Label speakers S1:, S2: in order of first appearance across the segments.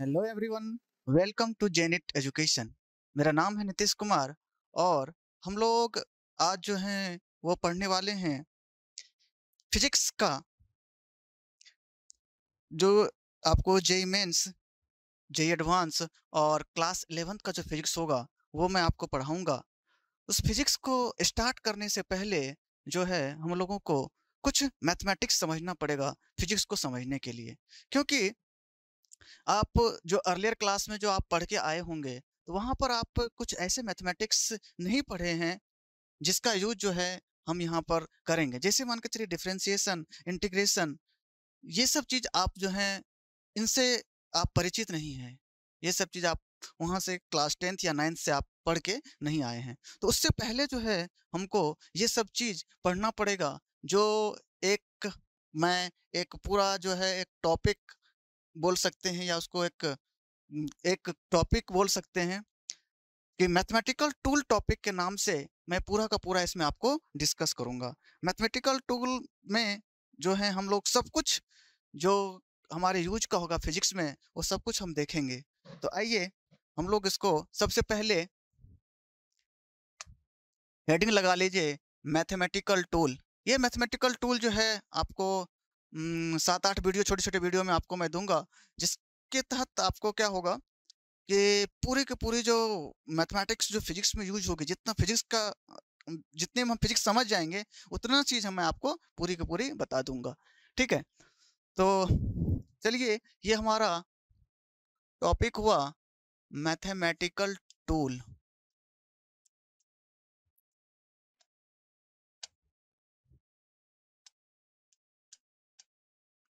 S1: hello everyone welcome to Genit education मेरा नाम है नीतीश कुमार और हम लोग आज जो हैं वो पढ़ने वाले हैं फिजिक्स का जो आपको जेई मेंस जेई एडवांस और क्लास एलेवेंथ का जो फिजिक्स होगा वो मैं आपको पढ़ाऊंगा उस फिजिक्स को स्टार्ट करने से पहले जो है हम लोगों को कुछ मैथमेटिक्स समझना पड़ेगा फिजिक्स को समझने के लिए क्योंकि आप जो अर्लियर क्लास में जो आप पढ़ के आए होंगे तो वहाँ पर आप कुछ ऐसे मैथमेटिक्स नहीं पढ़े हैं जिसका यूज जो है हम यहाँ पर करेंगे जैसे मान के चलिए डिफ्रेंसिएशन इंटीग्रेशन ये सब चीज़ आप जो हैं इनसे आप परिचित नहीं हैं ये सब चीज़ आप वहाँ से क्लास टेंथ या नाइन्थ से आप पढ़ के नहीं आए हैं तो उससे पहले जो है हमको ये सब चीज़ पढ़ना पड़ेगा जो एक मैं एक पूरा जो है एक टॉपिक बोल सकते हैं या उसको एक एक टॉपिक बोल सकते हैं कि मैथमेटिकल टूल टॉपिक के नाम से मैं पूरा का पूरा इसमें आपको डिस्कस करूंगा मैथमेटिकल टूल में जो है हम लोग सब कुछ जो हमारे यूज का होगा फिजिक्स में वो सब कुछ हम देखेंगे तो आइए हम लोग इसको सबसे पहले हेडिंग लगा लीजिए मैथमेटिकल टूल ये मैथमेटिकल टूल जो है आपको सात आठ वीडियो छोटे छोटे वीडियो में आपको मैं दूंगा जिसके तहत आपको क्या होगा कि पूरी की पूरी जो मैथमेटिक्स जो फिजिक्स में यूज होगी जितना फिजिक्स का जितने हम फिजिक्स समझ जाएंगे उतना चीज हम आपको पूरी की पूरी बता दूंगा ठीक है तो चलिए ये हमारा टॉपिक हुआ mathematical tool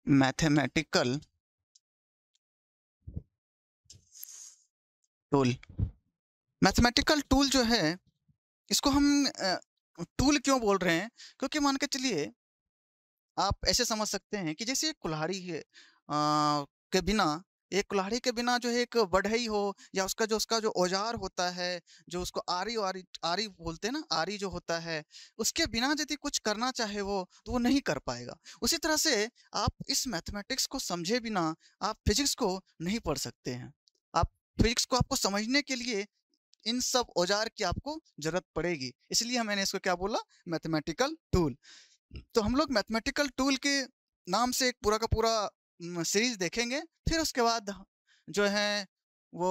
S2: mathematical
S1: tool mathematical tool जो है इसको हम टूल क्यों बोल रहे हैं क्योंकि मान के चलिए आप ऐसे समझ सकते हैं कि जैसे कुल्हाड़ी के बिना एक कुल्हाड़ी के बिना जो है एक बढ़ई हो या उसका जो उसका जो औजार होता है जो उसको आरी आरी आरी बोलते हैं ना आरी जो होता है उसके बिना यदि कुछ करना चाहे वो तो वो नहीं कर पाएगा उसी तरह से आप इस मैथमेटिक्स को समझे बिना आप फिजिक्स को नहीं पढ़ सकते हैं आप फिजिक्स को आपको समझने के लिए इन सब औजार की आपको जरूरत पड़ेगी इसलिए मैंने इसको क्या बोला मैथमेटिकल टूल तो हम लोग मैथमेटिकल टूल के नाम से एक पूरा का पूरा सीरीज देखेंगे फिर उसके बाद जो है वो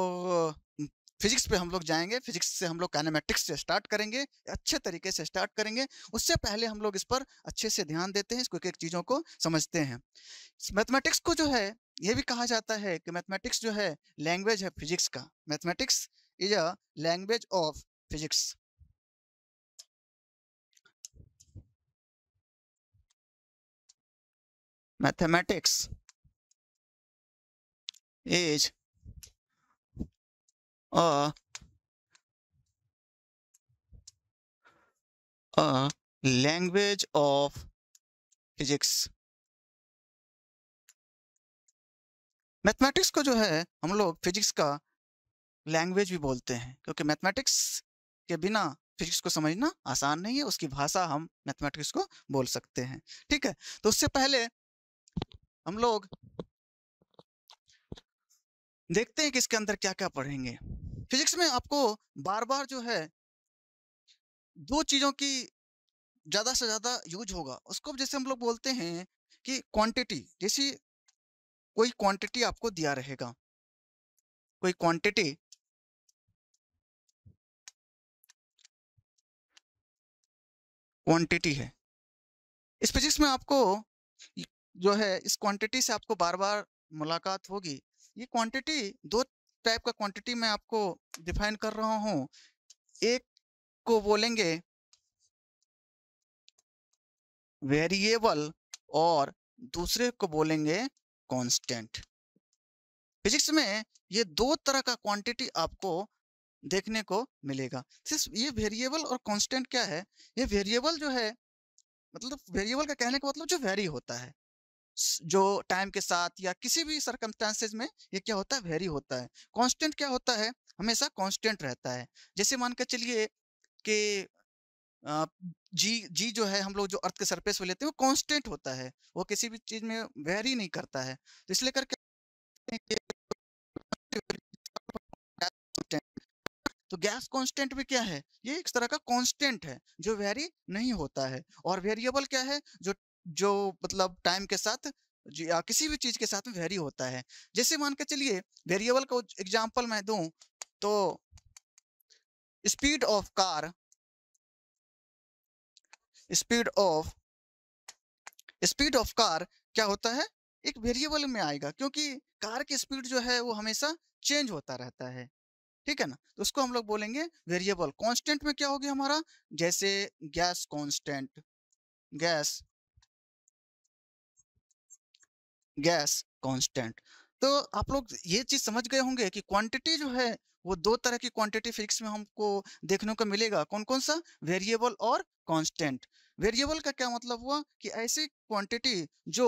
S1: फिजिक्स पे हम लोग जाएंगे फिजिक्स से हम लोग काइनेमेटिक्स से स्टार्ट करेंगे अच्छे तरीके से स्टार्ट करेंगे उससे पहले हम लोग इस पर अच्छे से ध्यान देते हैं इसको एक एक चीज़ों को समझते हैं मैथमेटिक्स को जो है ये भी कहा जाता है कि मैथमेटिक्स जो है लैंग्वेज है फिजिक्स का mathematics is a language of physics
S2: mathematics is a a language of physics mathematics को जो है
S1: हम लोग फिजिक्स का लैंग्वेज भी बोलते हैं क्योंकि मैथमेटिक्स के बिना फिजिक्स को समझना आसान नहीं है उसकी भाषा हम मैथमेटिक्स को बोल सकते हैं ठीक है तो उससे पहले हम लोग देखते हैं कि इसके अंदर क्या क्या पढ़ेंगे फिजिक्स में आपको बार बार जो है दो चीजों की ज्यादा से ज्यादा यूज होगा उसको जैसे हम लोग बोलते हैं कि क्वांटिटी जैसी कोई क्वांटिटी आपको दिया रहेगा
S2: कोई क्वांटिटी क्वांटिटी है
S1: इस फिजिक्स में आपको जो है इस क्वांटिटी से आपको बार बार मुलाकात होगी ये क्वांटिटी दो टाइप का क्वांटिटी मैं आपको डिफाइन कर रहा हूं एक को बोलेंगे वेरिएबल और दूसरे को बोलेंगे कांस्टेंट फिजिक्स में ये दो तरह का क्वांटिटी आपको देखने को मिलेगा सिर्फ ये वेरिएबल और कांस्टेंट क्या है ये वेरिएबल जो है मतलब वेरिएबल का कहने का मतलब जो वेरी होता है जो टाइम के साथ या किसी भी सरकमस्टांसेज में ये क्या होता है वेरी होता है कांस्टेंट क्या होता है हमेशा कांस्टेंट रहता है जैसे मान के चलिए कि जी जी जो है हम लोग जो अर्थ के सरफेस पे लेते हैं वो कांस्टेंट होता है वो किसी भी चीज में वेरी नहीं करता है तो इसलिए करके तो गैस कांस्टेंट भी क्या है ये एक तरह का कांस्टेंट है जो वेरी नहीं होता है और वेरिएबल क्या है जो जो मतलब टाइम के साथ या किसी भी चीज के साथ में वेरी होता है जैसे मान के चलिए वेरिएबल का एग्जाम्पल मैं दू तो speed of car speed of speed of car क्या होता है एक वेरिएबल में आएगा क्योंकि कार की स्पीड जो है वो हमेशा चेंज होता रहता है ठीक है ना तो उसको हम लोग बोलेंगे वेरिएबल कांस्टेंट में क्या हो गया हमारा जैसे gas constant gas gas constant तो आप लोग ये चीज समझ गए होंगे कि क्वांटिटी जो है वो दो तरह की क्वांटिटी फिजिक्स में हमको देखने को मिलेगा कौन कौन सा वेरिएबल और कांस्टेंट वेरिएबल का क्या मतलब हुआ कि ऐसी क्वांटिटी जो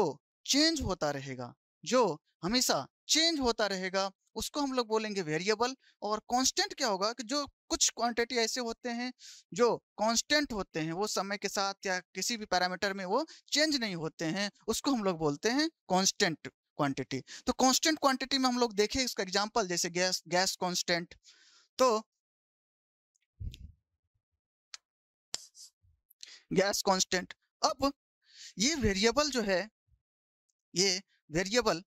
S1: चेंज होता रहेगा जो हमेशा चेंज होता रहेगा उसको हम लोग बोलेंगे वेरिएबल और कांस्टेंट क्या होगा कि जो कुछ क्वांटिटी ऐसे होते हैं जो कांस्टेंट होते हैं वो समय के साथ या किसी भी पैरामीटर में वो चेंज नहीं होते हैं उसको हम लोग बोलते हैं कांस्टेंट क्वांटिटी तो कांस्टेंट क्वांटिटी में हम लोग देखें इसका एग्जांपल जैसे गैस गैस कॉन्स्टेंट तो गैस कांस्टेंट अब ये वेरिएबल जो है ये वेरिएबल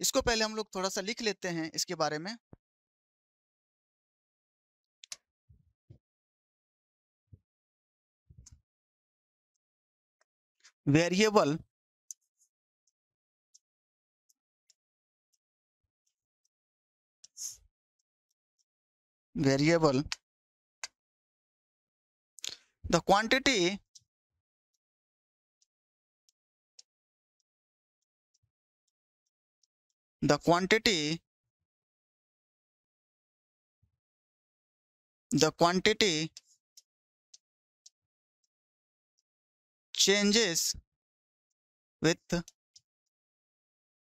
S1: इसको पहले हम लोग थोड़ा सा लिख लेते
S2: हैं इसके बारे में variable variable the quantity the quantity the quantity changes with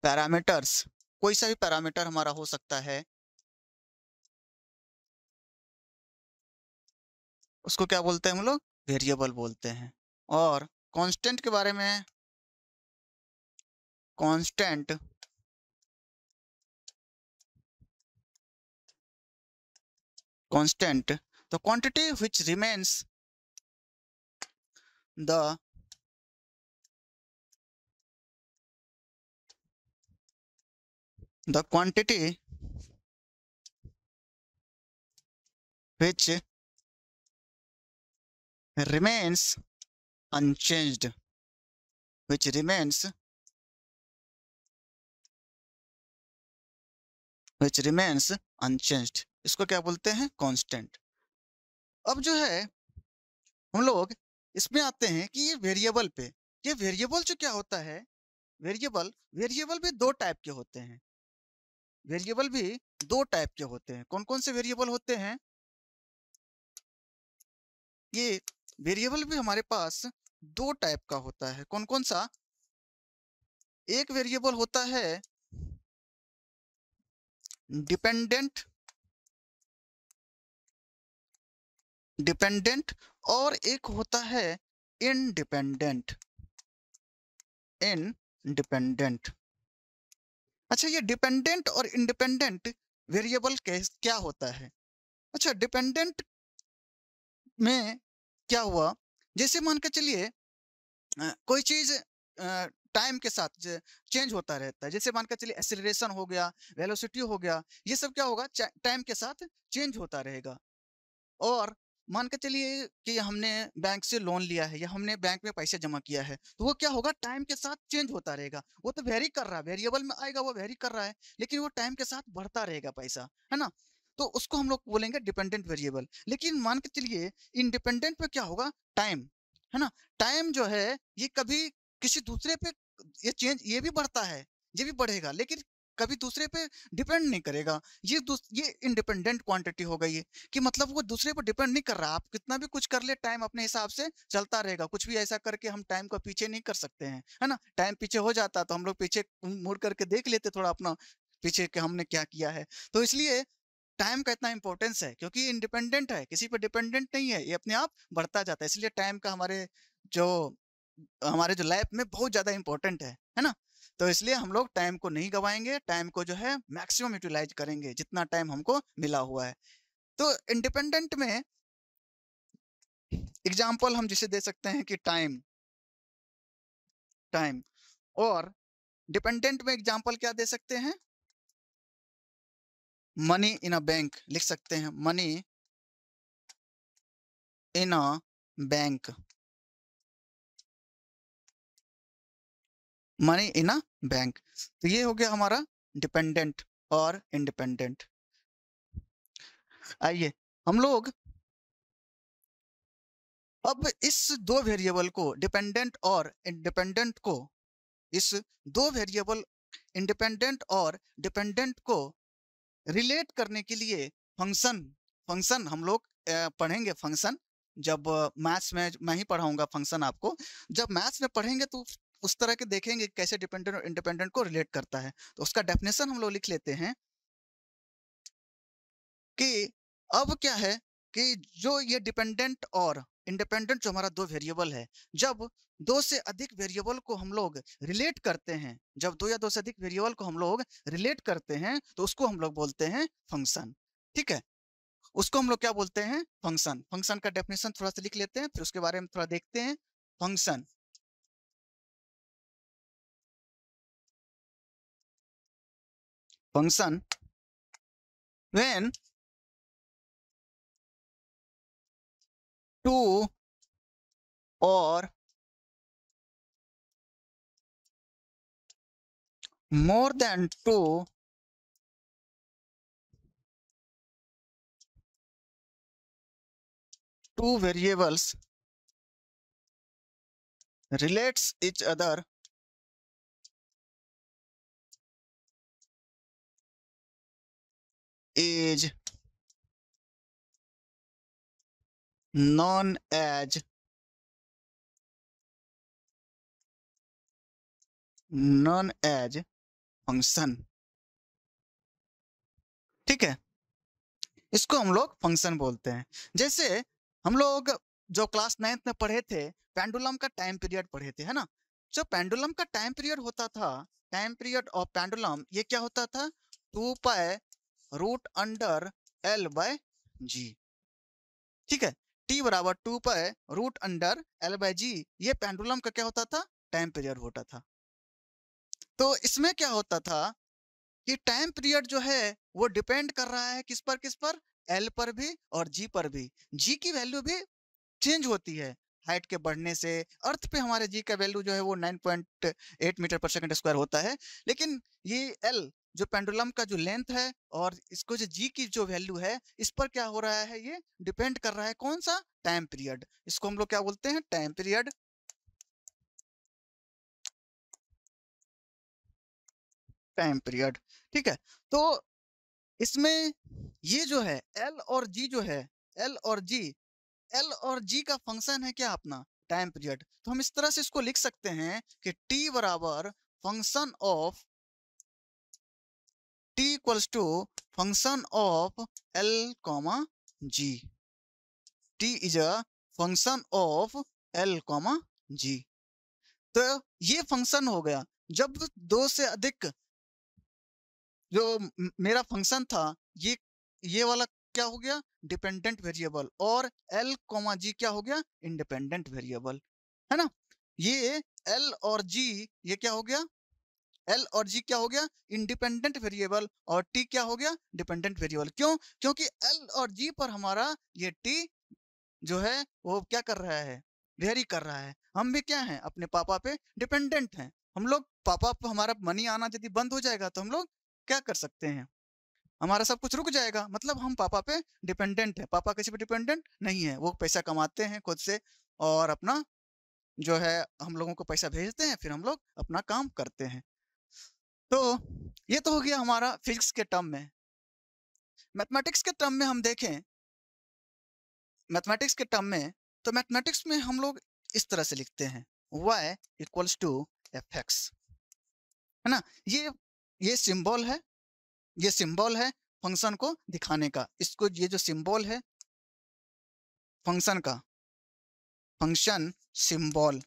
S2: parameters कोई सा भी पैरामीटर हमारा हो सकता है उसको क्या बोलते हैं हम लोग वेरिएबल बोलते हैं और कांस्टेंट के बारे में constant constant the quantity which remains the the quantity which remains unchanged which remains
S1: which remains unchanged इसको क्या बोलते हैं कांस्टेंट अब जो है हम लोग इसमें आते हैं कि ये वेरिएबल पे ये वेरिएबल जो क्या होता है वेरिएबल वेरिएबल भी दो टाइप के होते हैं वेरिएबल भी दो टाइप के होते हैं कौन कौन से वेरिएबल होते हैं ये वेरिएबल भी हमारे पास दो टाइप का होता है कौन कौन सा एक वेरिएबल होता है
S2: डिपेंडेंट
S1: डिपेंडेंट और एक होता है इनडिपेंडेंट इनडिपेंडेंट अच्छा ये डिपेंडेंट और इनडिपेंडेंट वेरिएबल क्या होता है अच्छा डिपेंडेंट में क्या हुआ जैसे मान के चलिए कोई चीज टाइम के साथ चेंज होता रहता है जैसे मान के चलिए एक्सिलेशन हो गया वेलोसिटी हो गया ये सब क्या होगा टाइम के साथ चेंज होता रहेगा और मान के चलिए कि हमने बैंक से लोन लिया है या हमने बैंक में पैसे जमा किया है तो वो क्या होगा टाइम के साथ चेंज होता रहेगा वो तो वेरी कर रहा है वेरिएबल में आएगा वो वेरी कर रहा है लेकिन वो टाइम के साथ बढ़ता रहेगा पैसा है ना तो उसको हम लोग बोलेंगे डिपेंडेंट वेरिएबल लेकिन मान के चलिए इनडिपेंडेंट पे क्या होगा टाइम है ना टाइम जो है ये कभी किसी दूसरे पे ये चेंज ये भी बढ़ता है ये भी बढ़ेगा लेकिन कभी दूसरे पे डिपेंड नहीं करेगा ये ये इंडिपेंडेंट क्वांटिटी हो गई है कि मतलब वो दूसरे पर डिपेंड नहीं कर रहा आप कितना भी कुछ कर ले टाइम अपने हिसाब से चलता रहेगा कुछ भी ऐसा करके हम टाइम का पीछे नहीं कर सकते हैं है ना टाइम पीछे हो जाता तो हम लोग पीछे मुड़ करके देख लेते थोड़ा अपना पीछे के हमने क्या किया है तो इसलिए टाइम का इतना इंपॉर्टेंस है क्योंकि इंडिपेंडेंट है किसी पर डिपेंडेंट नहीं है ये अपने आप बढ़ता जाता है इसलिए टाइम का हमारे जो हमारे जो लाइफ में बहुत ज्यादा इंपॉर्टेंट है है ना तो इसलिए हम लोग टाइम को नहीं गवाएंगे टाइम को जो है मैक्सिमम यूटिलाइज करेंगे जितना टाइम हमको मिला हुआ है तो इंडिपेंडेंट में एग्जाम्पल हम जिसे दे सकते हैं कि टाइम
S2: टाइम और डिपेंडेंट में एग्जाम्पल क्या दे सकते हैं मनी इन अ बैंक लिख सकते हैं money in a bank
S1: money in a bank तो ये हो गया हमारा डिपेंडेंट और इंडिपेंडेंट आइए हम लोग अब इस दो वेरिएबल को डिपेंडेंट और इंडिपेंडेंट को इस दो वेरिएबल इंडिपेंडेंट और डिपेंडेंट को रिलेट करने के लिए फंक्शन फंक्शन हम लोग पढ़ेंगे फंक्शन जब मैथ्स में मैं ही पढ़ाऊंगा फंक्शन आपको जब मैथ्स में पढ़ेंगे तो उस तरह के देखेंगे कैसे डिपेंडेंट और इंडिपेंडेंट को रिलेट करता है तो उसका डेफिनेशन हम लोग लिख लेते हैं कि अब क्या है कि जो ये डिपेंडेंट और इंडिपेंडेंट जो हमारा दो वेरिएबल है जब दो से अधिक वेरिएबल को हम लोग रिलेट करते हैं जब दो या दो से अधिक वेरिएबल को हम लोग रिलेट करते हैं तो उसको हम लोग बोलते हैं फंक्शन ठीक है उसको हम लोग क्या बोलते हैं फंक्शन फंक्शन का डेफिनेशन थोड़ा सा लिख लेते हैं फिर उसके बारे में थोड़ा देखते हैं function
S2: function when two or more than two two variables relates each other is known as
S1: known as function ठीक है इसको हम लोग फंक्शन बोलते हैं जैसे हम लोग जो क्लास नाइन्थ में पढ़े थे पेंडुलम का टाइम पीरियड पढ़े थे है ना जो पेंडुलम का टाइम पीरियड होता था टाइम पीरियड ऑफ पेंडुलम ये क्या होता था two pi root under L by g ठीक है टी बराबर two pi root under L by g ये पेंडुलम का क्या होता था टाइम पीरियड होता था तो इसमें क्या होता था कि टाइम पीरियड जो है वो डिपेंड कर रहा है किस पर किस पर एल पर भी और जी पर भी जी की वैल्यू भी चेंज होती है हाइट के बढ़ने से अर्थ पे हमारे जी का वैल्यू जो है वो 9.8 मीटर पर सेकंड स्क्वायर होता है लेकिन ये एल जो पेंडुलम का जो लेंथ है और इसको जो जी की जो वैल्यू है इस पर क्या हो रहा है ये डिपेंड कर रहा है कौन सा टाइम पीरियड इसको हम लोग क्या बोलते हैं टाइम पीरियड
S2: टाइम पीरियड ठीक है तो
S1: इसमें ये जो है एल और जी जो है एल और जी एल और जी का फंक्शन है क्या अपना टाइम पीरियड तो हम इस तरह से इसको लिख सकते हैं कि टी बराबर function of T equals to function of L comma g T is a function of L comma g तो ये फंक्शन हो गया जब दो से अधिक जो मेरा फंक्शन था ये ये वाला क्या हो गया डिपेंडेंट वेरिएबल और एल कॉमा जी क्या हो गया इंडिपेंडेंट वेरिएबल है ना ये एल और जी ये क्या हो गया एल और जी क्या हो गया इंडिपेंडेंट वेरिएबल और टी क्या हो गया डिपेंडेंट वेरिएबल क्यों क्योंकि एल और जी पर हमारा ये टी जो है वो क्या कर रहा है वेरी कर रहा है हम भी क्या हैं अपने पापा पे डिपेंडेंट हैं हम लोग पापा पर हमारा मनी आना यदि बंद हो जाएगा तो हम लोग क्या कर सकते हैं हमारा सब कुछ रुक जाएगा मतलब हम पापा पे डिपेंडेंट है पापा किसी पे डिपेंडेंट नहीं है वो पैसा कमाते हैं खुद से और अपना जो है हम लोगों को पैसा भेजते हैं फिर हम लोग अपना काम करते हैं तो ये तो हो गया हमारा फिजिक्स के टर्म में मैथमेटिक्स के टर्म में हम देखें मैथमेटिक्स के टर्म में तो मैथमेटिक्स में हम लोग इस तरह से लिखते हैं y equals to f x है ना ये ये सिंबल है ये सिंबल है फंक्शन को दिखाने का इसको ये जो सिंबल है फंक्शन
S2: का फंक्शन सिंबल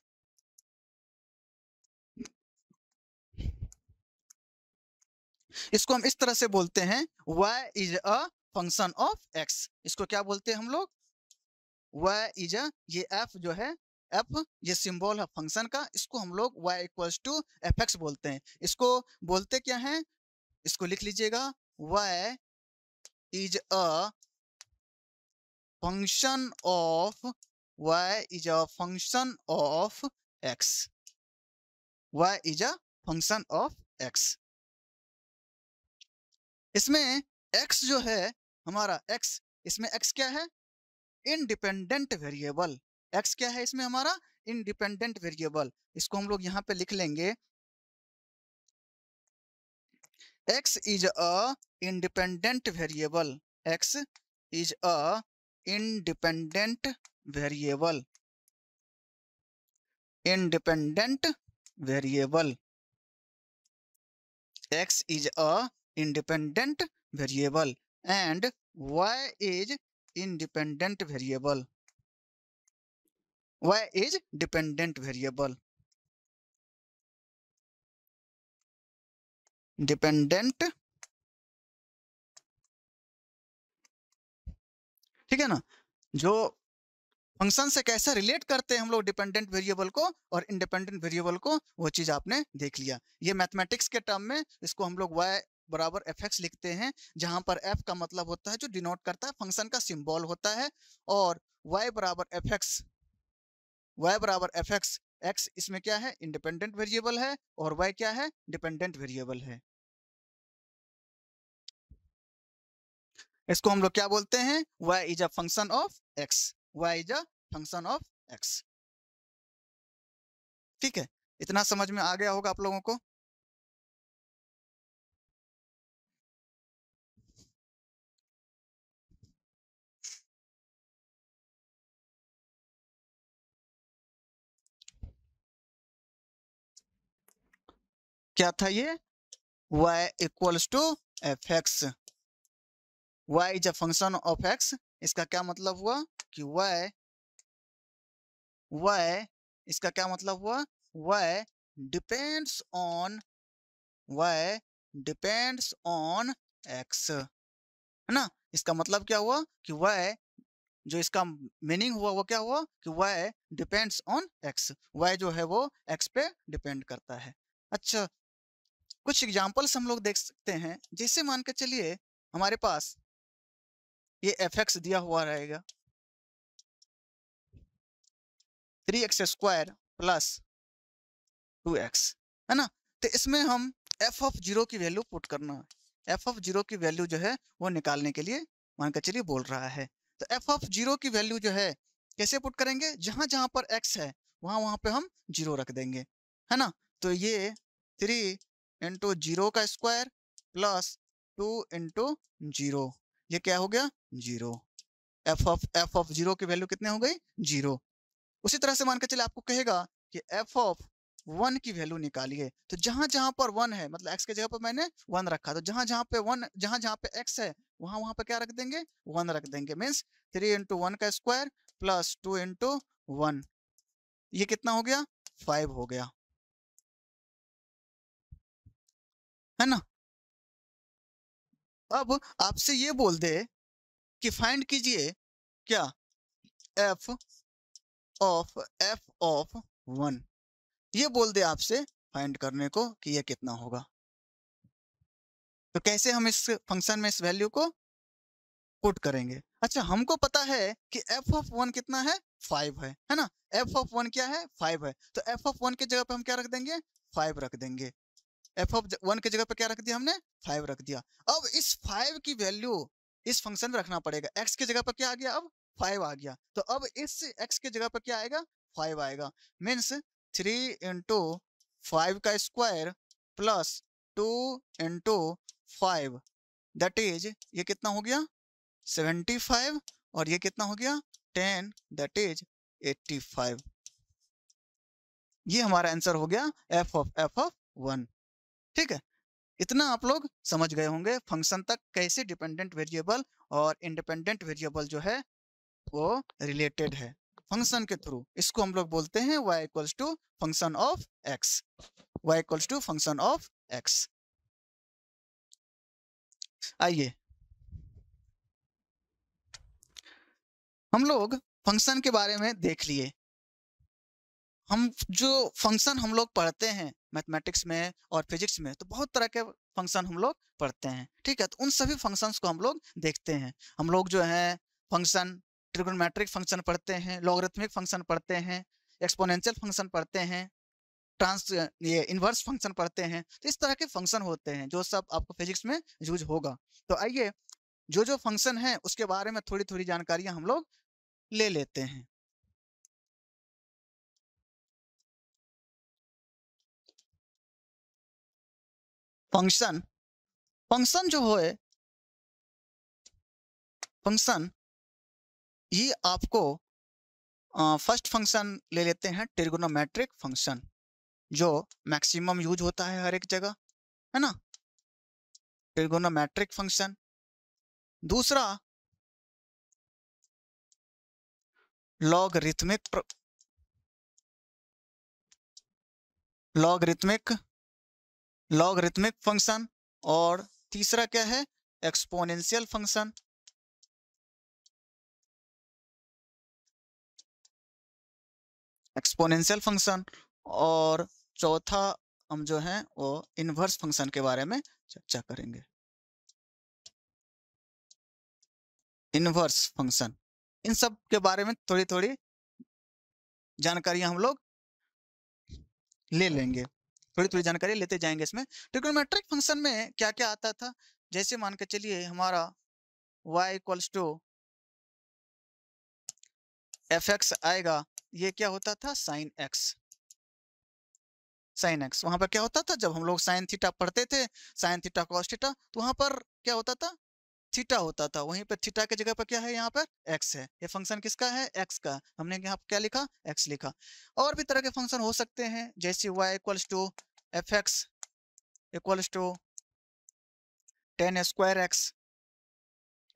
S1: इसको हम इस तरह से बोलते हैं y is a function of x इसको क्या बोलते हैं हम लोग y इज अ ये f जो है F, ये सिंबल है फंक्शन का इसको हम लोग y equals to f x बोलते हैं इसको बोलते क्या है इसको लिख लीजिएगा y is a function of y is a function of x y is a function of x इसमें एक्स जो है हमारा एक्स इसमें एक्स क्या है इनडिपेंडेंट वेरिएबल एक्स क्या है इसमें हमारा इनडिपेंडेंट वेरिएबल इसको हम लोग यहाँ पे लिख लेंगे x is a independent variable x is a independent variable independent variable x is a independent variable and y is independent variable y is dependent variable
S2: dependent
S1: ठीक है ना जो फंक्शन से कैसे रिलेट करते हैं हम लोग डिपेंडेंट वेरिएबल को और इंडिपेंडेंट वेरिएबल को वो चीज आपने देख लिया ये मैथमेटिक्स के टर्म में इसको हम लोग वाई बराबर एफ एक्स लिखते हैं जहां पर एफ का मतलब होता है जो डिनोट करता है फंक्शन का सिंबल होता है और वाई बराबर एफ एक्स वाई बराबर एफ एक्स एक्स इसमें क्या है इंडिपेंडेंट वेरिएबल है और वाई क्या है डिपेंडेंट वेरिएबल है इसको हम लोग क्या बोलते हैं y is a function of x y is
S2: a function of x ठीक है इतना समझ में आ गया होगा आप लोगों को
S1: क्या था ये y equals to f x y is a function of x इसका क्या मतलब हुआ कि y y इसका क्या मतलब हुआ y depends on y depends on x है ना इसका मतलब क्या हुआ कि y जो इसका मीनिंग हुआ वो क्या हुआ कि y depends on x y जो है वो x पे डिपेंड करता है अच्छा कुछ एग्जाम्पल्स हम लोग देख सकते हैं जैसे मान के चलिए हमारे पास ये एफ दिया हुआ रहेगा three x square plus two x है ना तो इसमें हम एफ ऑफ जीरो की वैल्यू पुट करना है एफ ऑफ जीरो की वैल्यू जो है वो निकालने के लिए मान के चलिए बोल रहा है तो एफ ऑफ जीरो की वैल्यू जो है कैसे पुट करेंगे जहां जहां पर एक्स है वहां वहां पे हम जीरो रख देंगे है ना तो ये थ्री इंटू जीरो का square plus two into zero ये क्या हो गया zero f of f of zero की वैल्यू कितने हो गई जीरो उसी तरह से मान के चले आपको कहेगा कि एफ ऑफ वन की वैल्यू निकालिए तो जहां जहां पर वन है मतलब एक्स के जगह पर मैंने वन रखा तो जहां जहां पे वन जहां जहां पे एक्स है वहां वहां पे क्या रख देंगे वन रख देंगे मीन्स थ्री इंटू वन का square plus two into one ये कितना हो गया फाइव हो गया
S2: है ना अब
S1: आपसे ये बोल दे कि फाइंड कीजिए क्या f of f of one ये बोल दे आपसे फाइंड करने को कि यह कितना होगा तो कैसे हम इस फंक्शन में इस वैल्यू को पुट करेंगे अच्छा हमको पता है कि एफ ऑफ वन कितना है फाइव है है ना एफ ऑफ वन क्या है फाइव है तो एफ ऑफ वन की जगह पे हम क्या रख देंगे फाइव रख देंगे एफ ऑफ वन के जगह पर क्या रख दिया हमने फाइव रख दिया अब इस फाइव की वैल्यू इस फंक्शन में रखना पड़ेगा एक्स के जगह पर क्या आ गया अब फाइव आ गया तो अब इस एक्स के जगह पर क्या आएगा फाइव आएगा मीन्स थ्री इंटू फाइव का square plus two into five that is ये कितना हो गया सेवेंटी फाइव और ये कितना हो गया ten that is eighty five ये हमारा आंसर हो गया f of f of one ठीक है इतना आप लोग समझ गए होंगे फंक्शन तक कैसे डिपेंडेंट वेरिएबल और इंडिपेंडेंट वेरिएबल जो है वो रिलेटेड है फंक्शन के थ्रू इसको हम लोग बोलते हैं y equals to function of x y equals to function of x आइए हम लोग फंक्शन के बारे में देख लिए हम जो फंक्शन हम लोग पढ़ते हैं मैथमेटिक्स में और फिजिक्स में तो बहुत तरह के फंक्शन हम लोग पढ़ते हैं ठीक है तो उन सभी फंक्शंस को हम लोग देखते हैं हम लोग जो है फंक्शन ट्रिगोनोमेट्रिक फंक्शन पढ़ते हैं लॉगरिथमिक फंक्शन पढ़ते हैं एक्सपोनेंशियल फंक्शन पढ़ते हैं ट्रांस ये इन्वर्स फंक्शन पढ़ते हैं तो इस तरह के फंक्शन होते हैं जो सब आपको फिजिक्स में यूज होगा तो आइए जो जो फंक्शन है उसके बारे में थोड़ी थोड़ी जानकारियां हम लोग ले लेते हैं
S2: फंक्शन फंक्शन जो है फंक्शन ये आपको
S1: फर्स्ट फंक्शन ले लेते हैं ट्रिगोनोमेट्रिक फंक्शन जो मैक्सिमम यूज होता है हर एक जगह है ना ट्रिगोनोमेट्रिक फंक्शन
S2: दूसरा logarithmic logarithmic logarithmic function और तीसरा क्या है एक्सपोनेंशियल फंक्शन
S1: एक्सपोनेंशियल फंक्शन और चौथा हम जो है वो इनवर्स फंक्शन के बारे में चर्चा करेंगे इनवर्स फंक्शन इन सब के बारे में थोड़ी थोड़ी जानकारियां हम लोग ले लेंगे थोड़ी थोड़ी जानकारी लेते जाएंगे इसमें तो ट्रिग्नोमेट्रिक फंक्शन में क्या क्या आता था जैसे मान के चलिए हमारा y equals to f x आएगा ये क्या होता था साइन एक्स साइन एक्स वहां पर क्या होता था जब हम लोग साइन थीटा पढ़ते थे साइन थीटा कॉस थीटा तो वहां पर क्या होता था थीटा होता था वहीं पर थीटा के जगह पर क्या है यहाँ पर एक्स है ये फंक्शन किसका है एक्स का हमने यहाँ पर क्या लिखा एक्स लिखा और भी तरह के फंक्शन हो सकते हैं जैसे y equals to f x equals to ten square x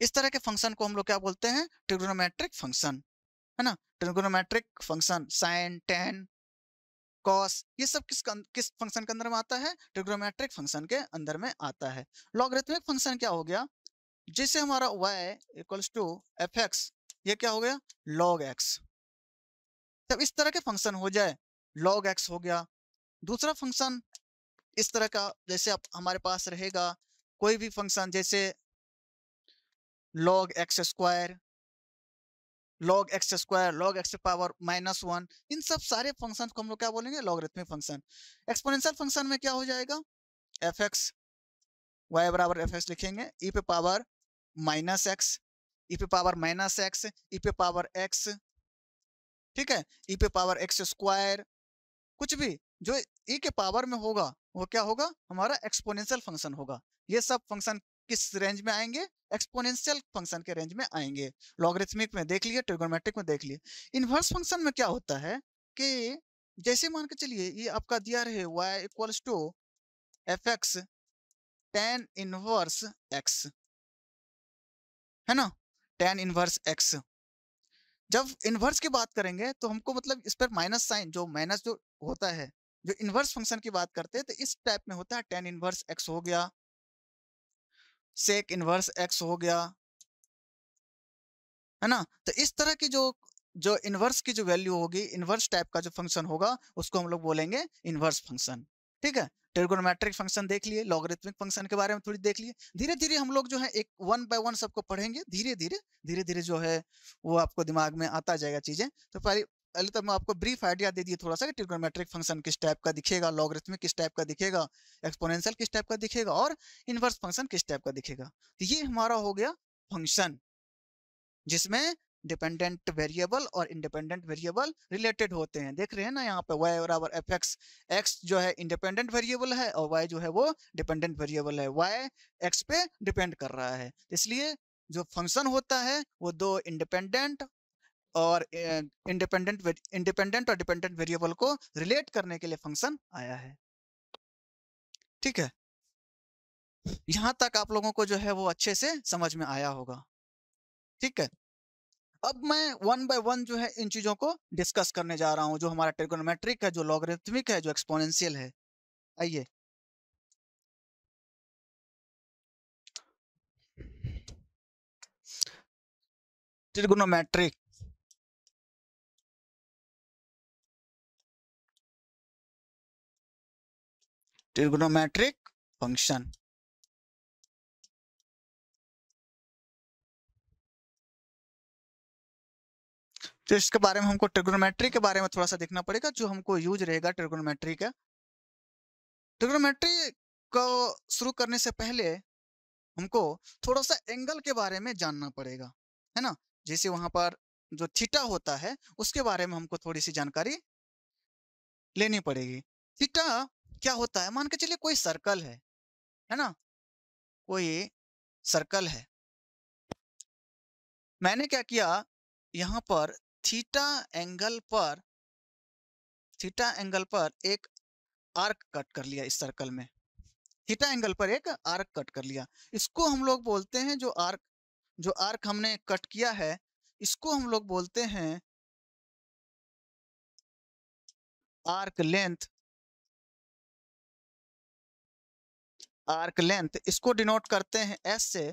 S1: इस तरह के फंक्शन को हम लोग क्या बोलते हैं ट्रिग्नोमेट्रिक फंक्शन है ना trigonometric function sine tan cos ये सब किस किस फंक्शन के अंदर में आता है ट्रिग्नोमेट्रिक फंक्शन के अंदर में आता है लॉगरिथमिक फंक्शन क्या हो गया जिससे हमारा y equals to f x ये क्या हो गया log x जब इस तरह के फंक्शन हो जाए log x हो गया दूसरा फंक्शन इस तरह का जैसे आप हमारे पास रहेगा कोई भी फंक्शन जैसे log x square log x square log x power minus one इन सब सारे फंक्शन को हम लोग क्या बोलेंगे लॉगरिथमिक फंक्शन एक्सपोनेंशियल फंक्शन में क्या हो जाएगा एफ एक्स वाई बराबर एफ एक्स लिखेंगे ई पे पावर माइनस एक्स ई पे पावर माइनस एक्स ई पे पावर एक्स ठीक है ई पे पावर एक्स स्क्वायर कुछ भी जो ई e के पावर में होगा वो क्या होगा हमारा एक्सपोनेंशियल फंक्शन होगा ये सब फंक्शन किस रेंज में आएंगे एक्सपोनेंशियल फंक्शन के रेंज में आएंगे लॉगरिथमिक में देख लिए ट्रिगोनोमेट्रिक में देख लिए इनवर्स फंक्शन में क्या होता है कि जैसे मान के चलिए ये आपका दिया रहे y equals to f x ten inverse x है ना टेन इनवर्स एक्स जब इनवर्स की बात करेंगे तो हमको मतलब इस पर माइनस साइन जो माइनस जो होता है जो इनवर्स फंक्शन की बात करते हैं तो इस टाइप में होता है टेन इनवर्स एक्स हो गया सेक इनवर्स एक्स हो गया है ना तो इस तरह की जो जो इनवर्स की जो वैल्यू होगी इनवर्स टाइप का जो फंक्शन होगा उसको हम लोग बोलेंगे इनवर्स फंक्शन ठीक है ट्रिगोनोमेट्रिक फंक्शन देख लिए लॉगरिथमिक फंक्शन के बारे में थोड़ी देख लिए धीरे धीरे हम लोग जो है एक वन बाय वन सबको पढ़ेंगे धीरे धीरे धीरे धीरे जो है वो आपको दिमाग में आता जाएगा चीजें तो पहले पहले तो मैं आपको ब्रीफ आइडिया दे दिए थोड़ा सा कि ट्रिगोनोमेट्रिक फंक्शन किस टाइप का दिखेगा लॉगरिथमिक किस टाइप का दिखेगा एक्सपोनेंशियल किस टाइप का दिखेगा और इनवर्स फंक्शन किस टाइप का दिखेगा तो ये हमारा हो गया फंक्शन जिसमें डिपेंडेंट वेरिएबल और इंडिपेंडेंट वेरिएबल रिलेटेड होते हैं देख रहे हैं ना यहाँ पे वाई और आवर एफ एक्स एक्स जो है इंडिपेंडेंट वेरिएबल है और वाई जो है वो डिपेंडेंट वेरिएबल है वाई एक्स पे डिपेंड कर रहा है इसलिए जो फंक्शन होता है वो दो इंडिपेंडेंट और इंडिपेंडेंट इंडिपेंडेंट और डिपेंडेंट वेरिएबल को रिलेट करने के लिए फंक्शन आया है ठीक है यहां तक आप लोगों को जो है वो अच्छे से समझ में आया होगा ठीक है अब मैं वन बाय वन जो है इन चीजों को डिस्कस करने जा रहा हूं जो हमारा ट्रिग्नोमेट्रिक है जो लॉगरिथमिक है जो एक्सपोनेंशियल है आइए
S2: ट्रिग्नोमेट्रिक ट्रिग्नोमेट्रिक फंक्शन तो इसके बारे में
S1: हमको ट्रिग्नोमेट्री के बारे में थोड़ा सा देखना पड़ेगा जो हमको यूज रहेगा ट्रिग्नोमेट्री का ट्रिग्नोमेट्री को शुरू करने से पहले हमको थोड़ा सा एंगल के बारे में जानना पड़ेगा है ना जैसे वहां पर जो थीटा होता है उसके बारे में हमको थोड़ी सी जानकारी लेनी पड़ेगी थीटा क्या होता है मान के चलिए कोई सर्कल है है ना कोई सर्कल है
S2: मैंने क्या किया यहाँ पर थीटा
S1: एंगल पर थीटा एंगल पर एक आर्क कट कर लिया इस सर्कल में थीटा एंगल पर एक आर्क कट कर लिया इसको हम लोग बोलते हैं जो आर्क जो आर्क हमने कट किया है इसको हम लोग बोलते हैं
S2: आर्क लेंथ आर्क लेंथ इसको डिनोट करते हैं एस से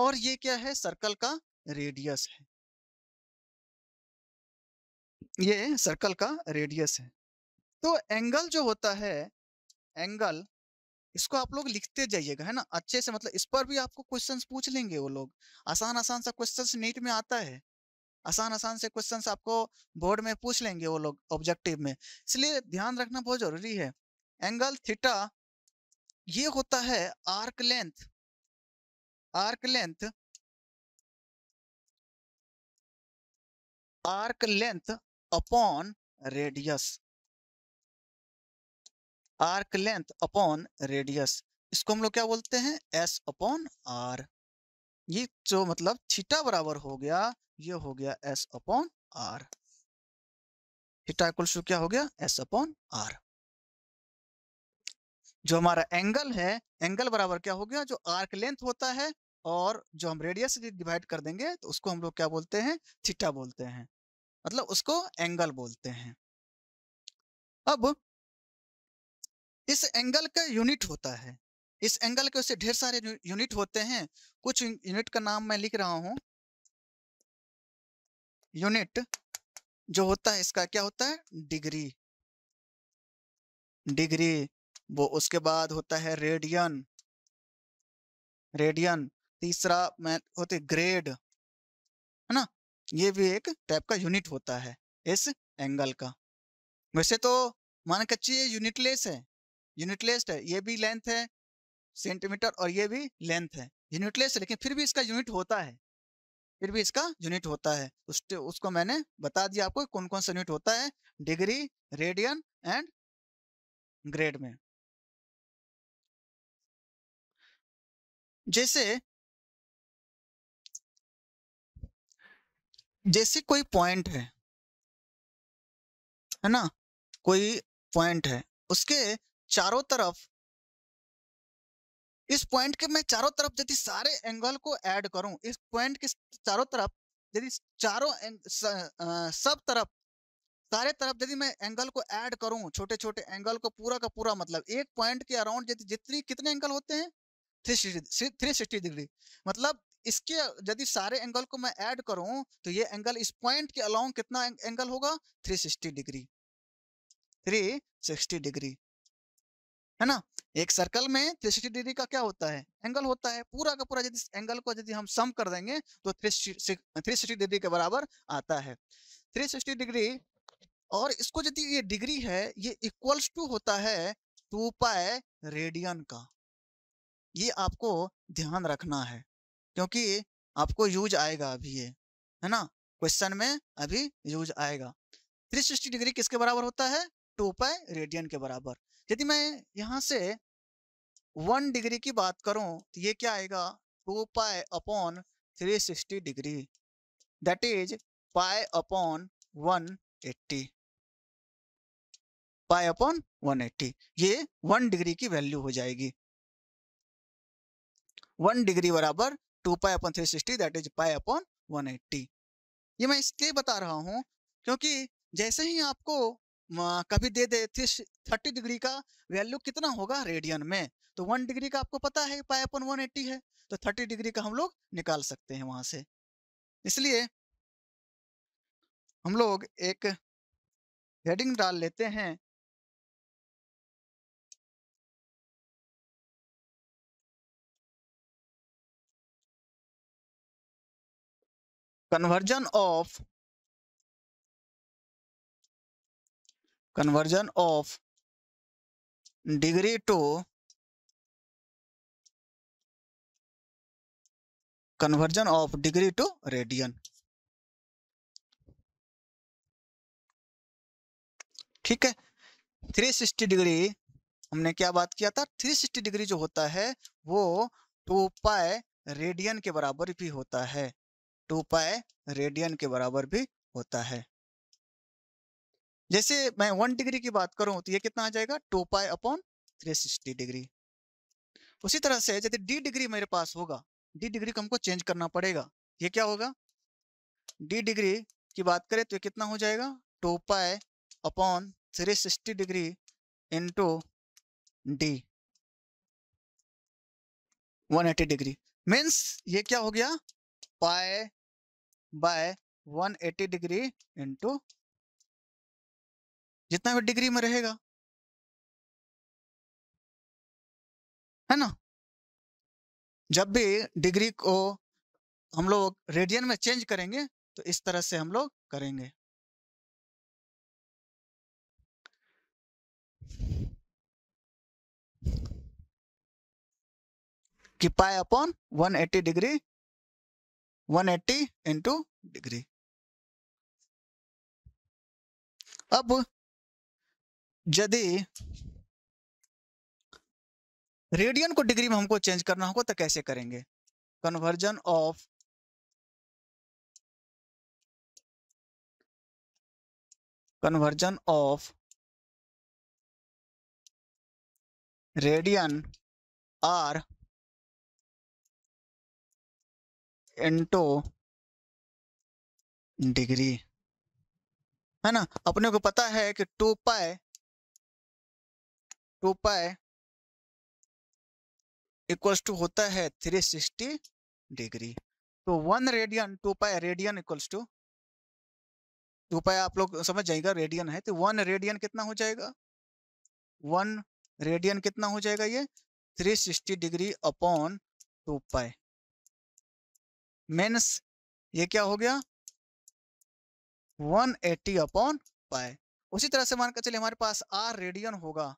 S1: और ये क्या है सर्कल का रेडियस है ये सर्कल का रेडियस है तो एंगल जो होता है एंगल इसको आप लोग लिखते जाइएगा है ना अच्छे से मतलब इस पर भी आपको क्वेश्चन पूछ लेंगे वो लोग आसान आसान सा क्वेश्चन नीट में आता है आसान आसान से क्वेश्चन आपको बोर्ड में पूछ लेंगे वो लोग ऑब्जेक्टिव में इसलिए ध्यान रखना बहुत जरूरी है एंगल थीटा ये होता है arc length arc length
S2: arc length
S1: upon radius arc length upon radius इसको हम लोग क्या बोलते हैं एस अपॉन आर ये जो मतलब थीटा बराबर हो गया ये हो गया s upon r theta equals क्या हो गया एस अपॉन आर जो हमारा एंगल है एंगल बराबर क्या हो गया जो आर्क लेंथ होता है और जो हम रेडियस डिवाइड कर देंगे तो उसको हम लोग क्या बोलते हैं थीटा बोलते हैं मतलब उसको एंगल बोलते हैं अब इस एंगल का यूनिट होता है इस एंगल के वैसे ढेर सारे यूनिट होते हैं कुछ यूनिट का नाम मैं लिख रहा हूं यूनिट जो होता है इसका क्या होता है डिग्री डिग्री वो उसके बाद होता है रेडियन रेडियन तीसरा मैं होते ग्रेड है ना ये भी एक टाइप का यूनिट होता है इस एंगल का वैसे तो मान कच्ची ये यूनिटलेस है यूनिटलेस है ये भी लेंथ है सेंटीमीटर और ये भी लेंथ है यूनिटलेस लेकिन फिर भी इसका यूनिट होता है फिर भी इसका यूनिट होता है उस उसको मैंने बता दिया आपको कौन कौन सा यूनिट होता है डिग्री रेडियन एंड ग्रेड में
S2: जैसे जैसे कोई पॉइंट है है ना कोई पॉइंट है उसके चारों
S1: तरफ इस पॉइंट के मैं चारों तरफ यदि सारे एंगल को ऐड करूं इस पॉइंट के चारों तरफ यदि चारों सब तरफ सारे तरफ यदि मैं एंगल को ऐड करूं छोटे छोटे एंगल को पूरा का पूरा मतलब एक पॉइंट के अराउंड यदि जितनी कितने एंगल होते हैं थ्री सिक्सटी डिग्री मतलब इसके यदि सारे एंगल को मैं ऐड करूं तो ये एंगल इस पॉइंट के अलोंग कितना एंगल होगा 360 डिग्री 360 डिग्री है ना एक सर्कल में 360 डिग्री का क्या होता है एंगल होता है पूरा का पूरा यदि एंगल को यदि हम सम कर देंगे तो 360 डिग्री के बराबर आता है 360 डिग्री और इसको यदि ये डिग्री है ये इक्वल्स टू होता है टू पाए रेडियन का ये आपको ध्यान रखना है क्योंकि आपको यूज आएगा अभी ये है ना क्वेश्चन में अभी यूज आएगा 360 डिग्री किसके बराबर होता है टू पाई रेडियन के बराबर यदि मैं यहाँ से वन डिग्री की बात करूं तो ये क्या आएगा two pi upon 360 degree that is pi upon 180 pi upon 180 ये वन डिग्री की वैल्यू हो जाएगी वन डिग्री बराबर two pi upon three sixty that is pi upon one eighty ये मैं इसलिए बता रहा हूँ क्योंकि जैसे ही आपको कभी दे दे थर्टी डिग्री का वैल्यू कितना होगा रेडियन में तो वन डिग्री का आपको पता है पाई अपन वन एट्टी है तो थर्टी डिग्री का हम लोग निकाल सकते हैं वहां से इसलिए हम लोग एक
S2: हेडिंग डाल लेते हैं conversion of conversion of degree to conversion of degree to radian
S1: ठीक है थ्री सिक्सटी डिग्री हमने क्या बात किया था थ्री सिक्सटी डिग्री जो होता है वो टू पाए रेडियन के बराबर भी होता है टू पाए रेडियन के बराबर भी होता है जैसे मैं वन डिग्री की बात करूं तो ये कितना आ जाएगा two pi upon three sixty degree उसी तरह से यदि डी डिग्री मेरे पास होगा डी डिग्री को हमको चेंज करना पड़ेगा ये क्या होगा डी डिग्री की बात करें तो ये कितना हो जाएगा two pi upon three sixty degree into the one eighty degree means ये क्या हो गया पाए बाय 180 डिग्री इंटू
S2: जितना भी डिग्री में रहेगा है ना जब भी डिग्री को हम लोग रेडियन में चेंज करेंगे तो इस तरह से हम लोग करेंगे कि pi upon 180 degree one eighty into degree अब यदि रेडियन को डिग्री में हमको चेंज करना होगा तो कैसे करेंगे conversion of conversion of radian r into degree है ना अपने को पता है कि टू पाए टू पाए इक्वल्स टू होता है थ्री सिक्सटी डिग्री
S1: तो one radian two pi radian equals to two pi आप लोग समझ जाएगा रेडियन है तो वन रेडियन कितना हो जाएगा वन रेडियन कितना हो जाएगा ये three sixty degree upon two pi means ये क्या हो गया 180 एट्टी अपॉन पाए उसी तरह से मानकर चलिए हमारे पास आर रेडियन होगा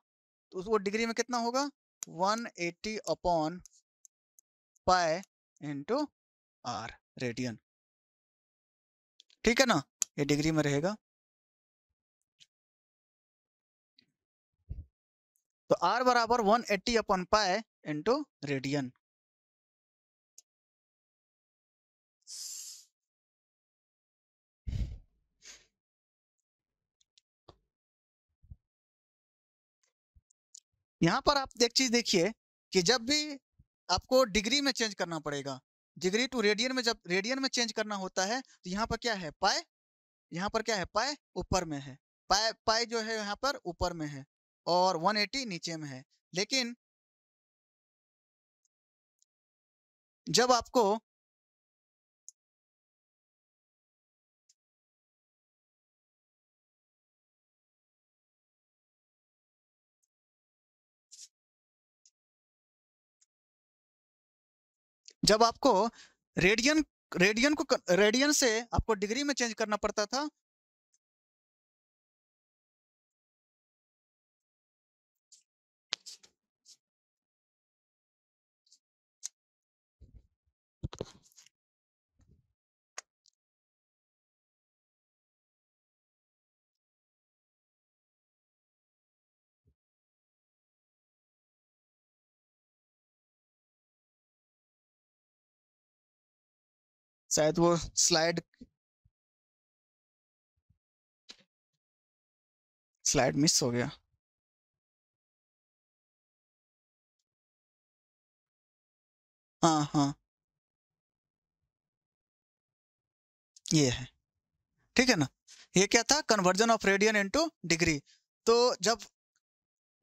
S1: तो वो डिग्री में कितना होगा 180 eighty upon pi into
S2: r radian ठीक है ना ये डिग्री में रहेगा तो आर बराबर 180 eighty upon pi into radian
S1: यहाँ पर आप एक चीज देखिए कि जब भी आपको डिग्री में चेंज करना पड़ेगा डिग्री टू रेडियन में जब रेडियन में चेंज करना होता है तो यहाँ पर क्या है पाए यहाँ पर क्या है पाए ऊपर में है पाए पाए जो है यहाँ पर ऊपर में है और 180 नीचे में है लेकिन जब आपको
S2: जब आपको रेडियन रेडियन को रेडियन से आपको डिग्री में चेंज करना पड़ता था शायद वो स्लाइड स्लाइड मिस हो गया हाँ हाँ
S1: ये है ठीक है ना ये क्या था conversion of radian into degree तो जब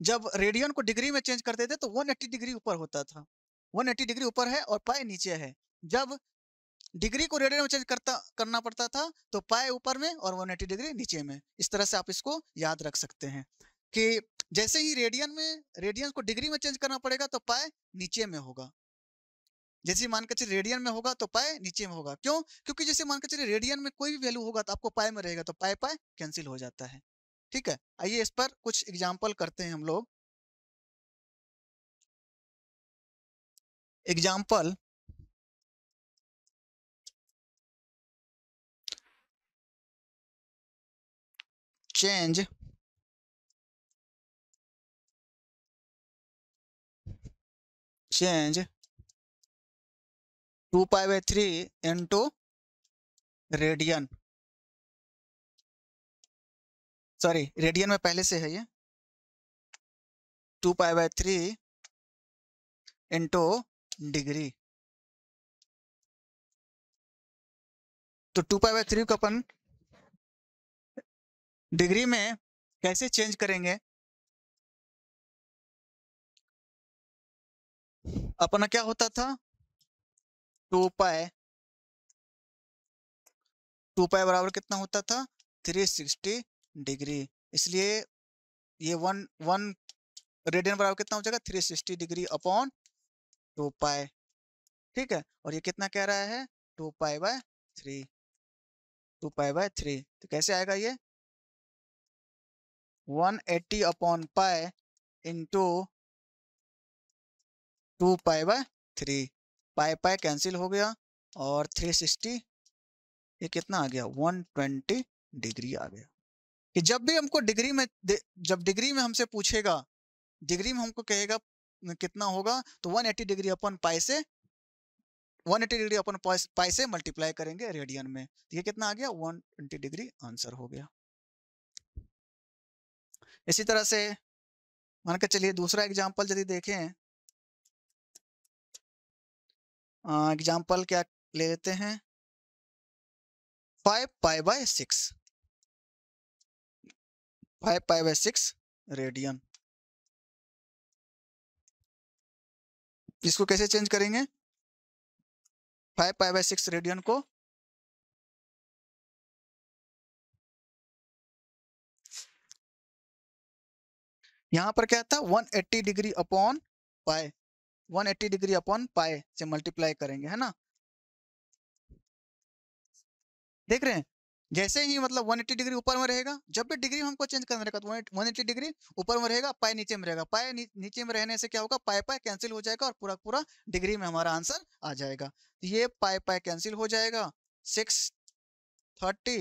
S1: जब रेडियन को डिग्री में चेंज करते थे तो 180 डिग्री ऊपर होता था 180 डिग्री ऊपर है और पाई नीचे है जब डिग्री को रेडियन में चेंज करता करना पड़ता था तो पाए ऊपर में और 180 डिग्री नीचे में इस तरह से आप इसको याद रख सकते हैं कि जैसे ही रेडियन में रेडियन को डिग्री में चेंज करना पड़ेगा तो पाए नीचे में होगा जैसे मान के चलिए रेडियन में होगा तो पाए नीचे में होगा क्यों क्योंकि जैसे मान के चलिए रेडियन में कोई भी वैल्यू होगा तो आपको पाए में रहेगा तो पाए पाए कैंसिल हो जाता है ठीक है आइए इस पर कुछ एग्जाम्पल करते हैं हम लोग
S2: example change change 2 pi by 3 into radian sorry radian में पहले से है ये two pi by three into degree तो टू पाई बाय थ्री को अपन डिग्री में कैसे चेंज करेंगे अपना क्या होता था टू पाए
S1: टू पाए बराबर कितना होता था थ्री सिक्सटी डिग्री इसलिए ये वन वन रेडियन बराबर कितना हो जाएगा three sixty degree upon two pi ठीक है और ये कितना कह रहा है two pi by three two pi by three तो कैसे आएगा ये
S2: one eighty upon pi into
S1: two pi by three pi pi cancel हो गया और थ्री सिक्सटी ये कितना आ गया वन ट्वेंटी डिग्री आ गया कि जब भी हमको डिग्री में जब डिग्री में हमसे पूछेगा डिग्री में हमको कहेगा कितना होगा तो 180 डिग्री अपन पाए से 180 डिग्री अपन पाई से मल्टीप्लाई करेंगे रेडियन में तो ये कितना आ गया 120 डिग्री आंसर हो गया इसी तरह से मान के चलिए दूसरा एग्जाम्पल यदि
S2: देखें एग्जाम्पल क्या ले लेते हैं five pi by six five pi by six radian इसको कैसे चेंज करेंगे five pi by six radian को
S1: यहाँ पर क्या था 180 डिग्री अपॉन पाए 180 डिग्री अपॉन पाए से मल्टीप्लाई करेंगे है ना देख रहे हैं जैसे ही मतलब 180 डिग्री ऊपर में रहेगा जब भी डिग्री हमको चेंज करना रहेगा तो 180 डिग्री ऊपर में रहेगा पाए नीचे में रहेगा पाए नी, नीचे में रहने से क्या होगा पाए पाए कैंसिल हो जाएगा और पूरा पूरा डिग्री में हमारा आंसर आ जाएगा तो ये पाए पाए कैंसिल हो जाएगा सिक्स थर्टी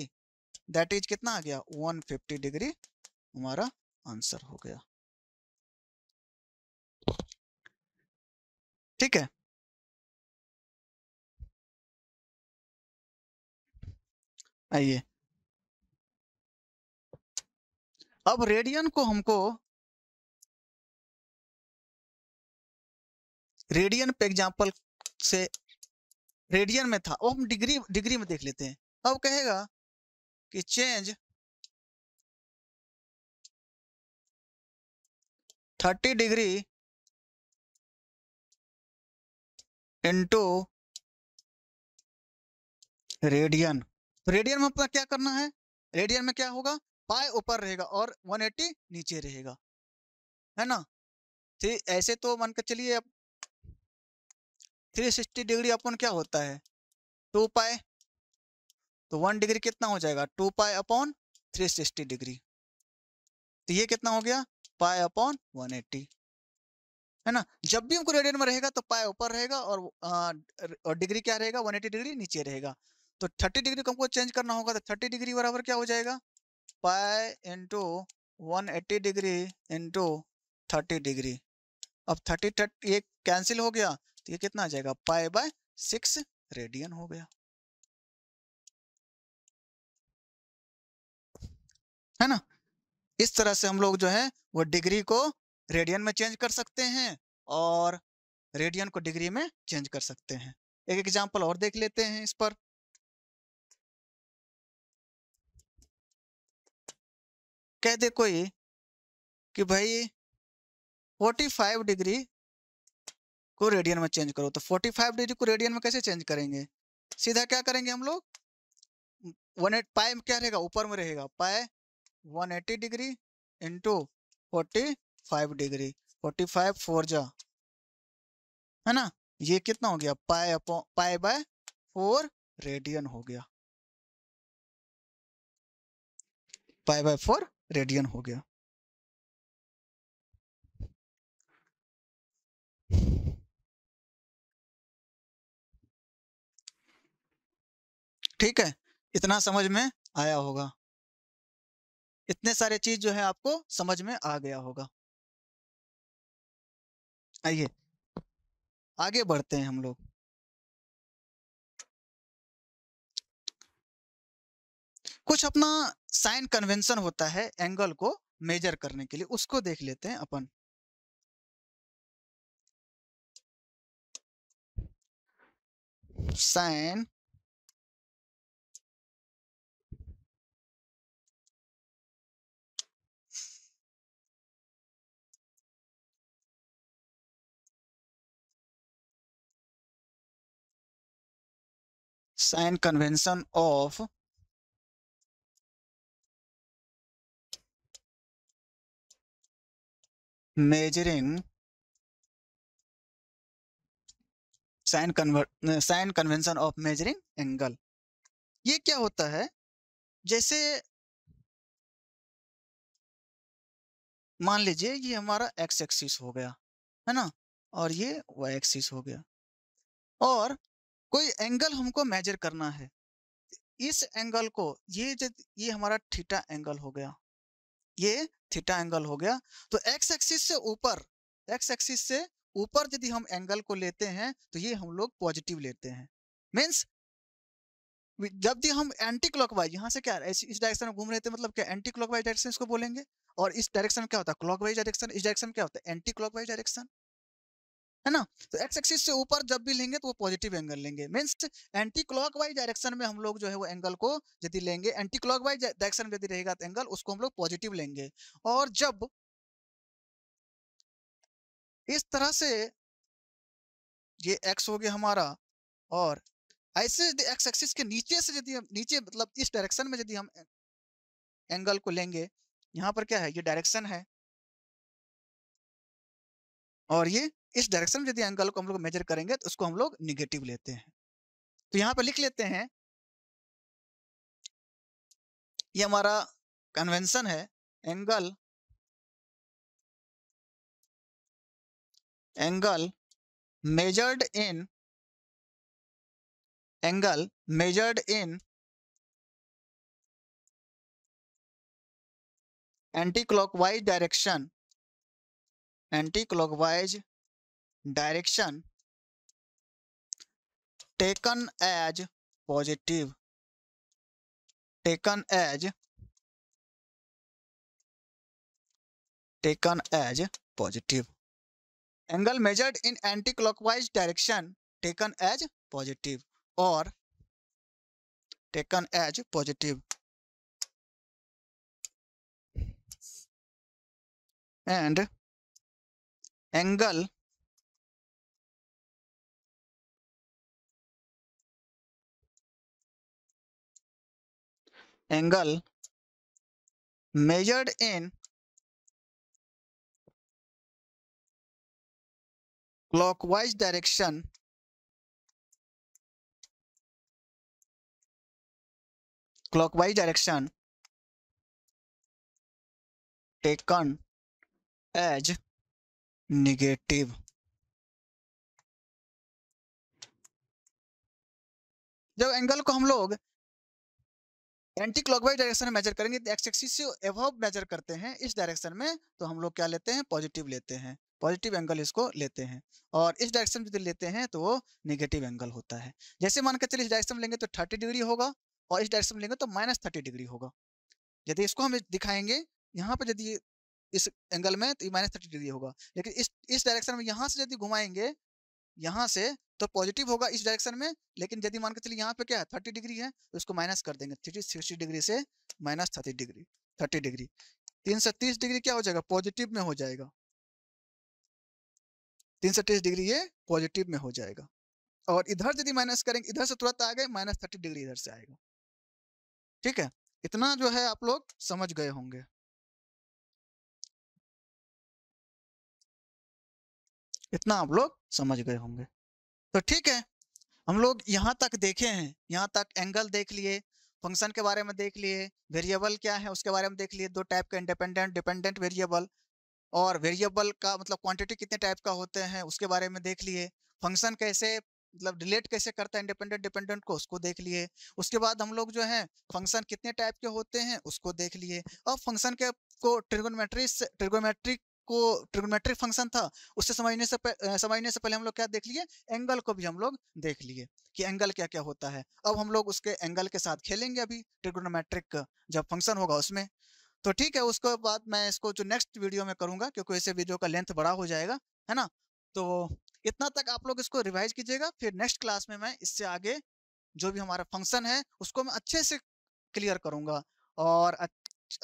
S1: दैट इज कितना आ गया 150 डिग्री हमारा आंसर हो गया
S2: ठीक है आइए अब रेडियन को हमको रेडियन पे एग्जाम्पल से रेडियन में था वो हम डिग्री डिग्री में देख लेते हैं अब कहेगा कि change thirty degree into
S1: radian radian में अपना क्या करना है रेडियन में क्या होगा पाए ऊपर रहेगा और 180 नीचे रहेगा है ना थ्री तो ऐसे तो मान के चलिए अब 360 डिग्री अपन क्या होता है टू पाए तो वन डिग्री कितना हो जाएगा टू पाए अपॉन 360 डिग्री तो ये कितना हो गया पाए अपॉन 180 है ना जब भी हमको रेडियन में रहेगा तो पाए ऊपर रहेगा और, डिग्री क्या रहेगा 180 डिग्री नीचे रहेगा तो 30 डिग्री को हमको चेंज करना होगा तो 30 डिग्री बराबर क्या हो जाएगा pi into one degree into thirty degree अब थर्टी थर्टी ये कैंसिल हो गया तो ये कितना आ जाएगा पाए बाय सिक्स रेडियन हो गया है ना इस तरह से हम लोग जो है वो डिग्री को रेडियन में चेंज कर सकते हैं और रेडियन को डिग्री में चेंज कर सकते हैं एक एग्जाम्पल और देख लेते हैं इस पर कह दे कोई कि भाई 45 डिग्री को रेडियन में चेंज करो तो 45 डिग्री को रेडियन में कैसे चेंज करेंगे सीधा क्या करेंगे हम लोग वन एट पाए क्या रहेगा ऊपर में रहेगा pi 180 degree into forty five degree forty five four जा है ना ये कितना हो गया पाए पाए बाय
S2: फोर रेडियन हो गया पाए बाय फोर रेडियन हो गया ठीक है इतना समझ में आया होगा इतने सारे चीज जो है आपको समझ में आ गया होगा आइए आगे बढ़ते हैं हम लोग
S1: कुछ अपना साइन कन्वेंशन होता है एंगल को मेजर करने के लिए उसको देख लेते हैं अपन
S2: sign sign convention of measuring sign convert sign convention of measuring angle ये क्या होता है जैसे मान लीजिए ये हमारा एक्स एक्सिस हो गया
S1: है ना और ये वाई एक्सिस हो गया और कोई एंगल हमको मेजर करना है इस एंगल को ये ये हमारा थीटा एंगल हो गया ये थीटा एंगल हो गया तो एक्स एक्सिस से ऊपर एक्स एक्सिस से ऊपर यदि हम एंगल को लेते हैं तो ये हम लोग पॉजिटिव लेते हैं मीन्स जब भी हम एंटी क्लॉकवाइज यहाँ से क्या इस, इस डायरेक्शन में घूम रहे थे मतलब क्या एंटी क्लॉकवाइज डायरेक्शन इसको बोलेंगे और इस डायरेक्शन क्या होता है क्लॉकवाइज डायरेक्शन इस डायरेक्शन क्या होता है एंटी क्लॉकवाइज डायरेक्शन है ना तो एक्स एक्सिस से ऊपर जब भी लेंगे तो वो पॉजिटिव एंगल लेंगे means anticlockwise direction में हम लोग जो है वो एंगल को यदि लेंगे एंटी क्लॉक वाइज डायरेक्शन में यदि रहेगा तो एंगल उसको हम लोग पॉजिटिव लेंगे और जब इस तरह से ये एक्स हो गया हमारा और ऐसे यदि एक्स एक्सिस के नीचे से यदि हम नीचे मतलब इस डायरेक्शन में यदि हम एंगल को लेंगे यहां पर क्या है ये डायरेक्शन है और ये इस डायरेक्शन में यदि एंगल को हम लोग मेजर करेंगे तो उसको हम लोग निगेटिव लेते हैं तो यहाँ
S2: पर लिख लेते हैं ये हमारा कन्वेंशन है angle angle measured in angle measured in anticlockwise direction anticlockwise direction taken as positive taken as
S1: taken as positive angle measured in anti clockwise direction taken as positive or taken as positive
S2: and angle angle measured in clockwise direction clockwise direction taken as negative
S1: जब angle को हम लोग anticlockwise direction में measure करेंगे तो x axis से एवब major करते हैं इस डायरेक्शन में तो हम लोग क्या लेते हैं पॉजिटिव लेते हैं पॉजिटिव एंगल इसको लेते हैं और इस डायरेक्शन में यदि लेते हैं तो वो निगेटिव एंगल होता है जैसे मान के चलिए इस डायरेक्शन में लेंगे तो थर्टी डिग्री होगा और इस डायरेक्शन में लेंगे तो माइनस थर्टी डिग्री होगा यदि इसको हम दिखाएंगे यहाँ पर यदि इस एंगल में तो माइनस थर्टी डिग्री होगा लेकिन इस इस डायरेक्शन में यहाँ से यदि घुमाएंगे यहाँ से तो पॉजिटिव होगा इस डायरेक्शन में लेकिन यदि मान के चलिए यहाँ पे क्या है थर्टी डिग्री है तो इसको माइनस कर देंगे सिक्सटी डिग्री से minus thirty degree thirty degree तीन सौ तीस डिग्री क्या हो जाएगा पॉजिटिव में हो जाएगा तीन सौ तीस डिग्री ये पॉजिटिव में हो जाएगा और इधर यदि माइनस करेंगे इधर से तुरंत आ गए माइनस थर्टी डिग्री इधर से आएगा ठीक है इतना जो है आप लोग समझ गए होंगे इतना आप लोग समझ गए होंगे तो ठीक है हम लोग यहाँ तक देखे हैं यहाँ तक एंगल देख लिए फंक्शन के बारे में देख लिए वेरिएबल क्या है उसके बारे में देख लिए दो टाइप के इंडिपेंडेंट डिपेंडेंट वेरिएबल और वेरिएबल का मतलब क्वांटिटी कितने टाइप का होते हैं उसके बारे में देख लिए फंक्शन कैसे मतलब रिलेट कैसे करता है इंडिपेंडेंट डिपेंडेंट को उसको देख लिए उसके बाद हम लोग जो है फंक्शन कितने टाइप के होते हैं उसको देख लिए और फंक्शन के को ट्रिगोमेट्री ट्रिगोमेट्रिक को ट्रिग्नोमेट्रिक फंक्शन था उससे समझने से समझने से पहले हम लोग क्या देख लिए एंगल को भी हम लोग देख लिए कि एंगल क्या क्या होता है अब हम लोग उसके एंगल के साथ खेलेंगे अभी ट्रिग्नोमेट्रिक जब फंक्शन होगा उसमें तो ठीक है उसके बाद मैं इसको जो नेक्स्ट वीडियो में करूंगा क्योंकि ऐसे वीडियो का लेंथ बड़ा हो जाएगा है ना तो इतना तक आप लोग इसको रिवाइज कीजिएगा फिर नेक्स्ट क्लास में मैं इससे आगे जो भी हमारा फंक्शन है उसको मैं अच्छे से क्लियर करूंगा और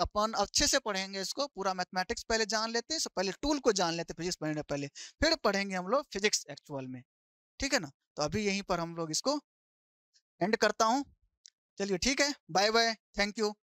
S1: अपन अच्छे से पढ़ेंगे इसको पूरा मैथमेटिक्स पहले जान लेते हैं पहले टूल को जान लेते हैं फिजिक्स पढ़ने पहले फिर पढ़ेंगे हम लोग फिजिक्स एक्चुअल में ठीक है ना तो अभी यहीं पर हम लोग इसको एंड करता हूँ चलिए ठीक है बाय बाय थैंक यू